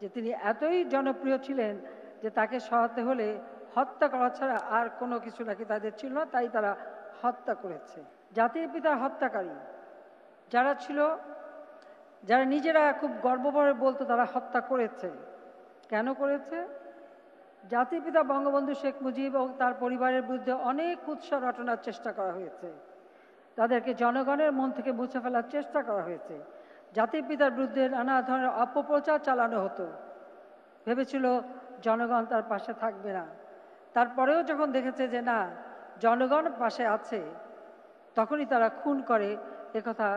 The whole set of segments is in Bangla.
যে তিনি এতই জনপ্রিয় ছিলেন যে তাকে সহাতে হলে হত্যা করা ছাড়া আর কোনো কিছু নাকি তাদের ছিল না তাই তারা হত্যা করেছে জাতির পিতার হত্যাকারী যারা ছিল যারা নিজেরা খুব গর্বভরে বলতো তারা হত্যা করেছে কেন করেছে জাতির পিতা বঙ্গবন্ধু শেখ মুজিব এবং তার পরিবারের বিরুদ্ধে অনেক উৎসাহ রটনার চেষ্টা করা হয়েছে তাদেরকে জনগণের মন থেকে মুছে ফেলার চেষ্টা করা হয়েছে জাতির পিতার বিরুদ্ধে নানা ধরনের অপপ্রচার চালানো হতো ভেবেছিল জনগণ তার পাশে থাকবে না তারপরেও যখন দেখেছে যে না জনগণ পাশে আছে তখনই তারা খুন করে একথা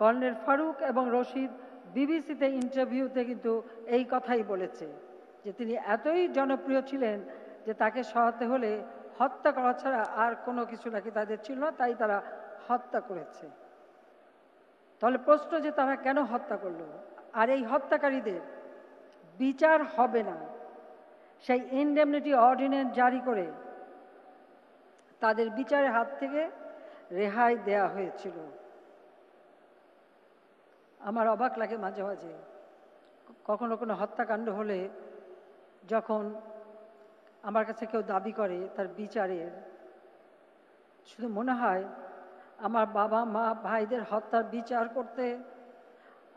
কর্নেল ফারুক এবং রশিদ বিবিসিতে ইন্টারভিউতে কিন্তু এই কথাই বলেছে যে তিনি এতই জনপ্রিয় ছিলেন যে তাকে সহাতে হলে হত্যা করা ছাড়া আর কোনো কিছু নাকি তাদের ছিল না তাই তারা হত্যা করেছে তাহলে প্রশ্ন যে তারা কেন হত্যা করল আর এই হত্যাকারীদের বিচার হবে না সেই ইনডেমনিটি অর্ডিনেন্স জারি করে তাদের বিচারের হাত থেকে রেহাই দেয়া হয়েছিল আমার অবাক লাগে মাঝে মাঝে কখনো কোনো হত্যাকাণ্ড হলে যখন আমার কাছে কেউ দাবি করে তার বিচারের শুধু মনে হয় আমার বাবা মা ভাইদের হত্যার বিচার করতে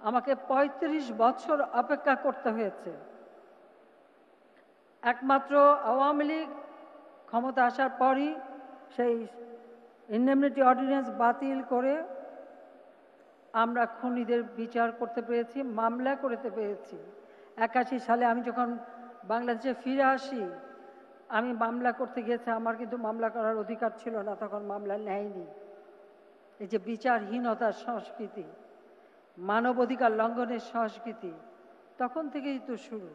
আমাকে ৩৫ বছর অপেক্ষা করতে হয়েছে একমাত্র আওয়ামী লীগ ক্ষমতা আসার পরই সেই ইন্ডেমনিটি অর্ডিন্যান্স বাতিল করে আমরা খুনিদের বিচার করতে পেরেছি মামলা করতে পেরেছি একাশি সালে আমি যখন বাংলাদেশে ফিরে আসি আমি মামলা করতে গিয়েছি আমার কিন্তু মামলা করার অধিকার ছিল না তখন মামলা নেয়নি এই যে বিচারহীনতার সংস্কৃতি মানবাধিকার লঙ্ঘনের সংস্কৃতি তখন থেকেই তো শুরু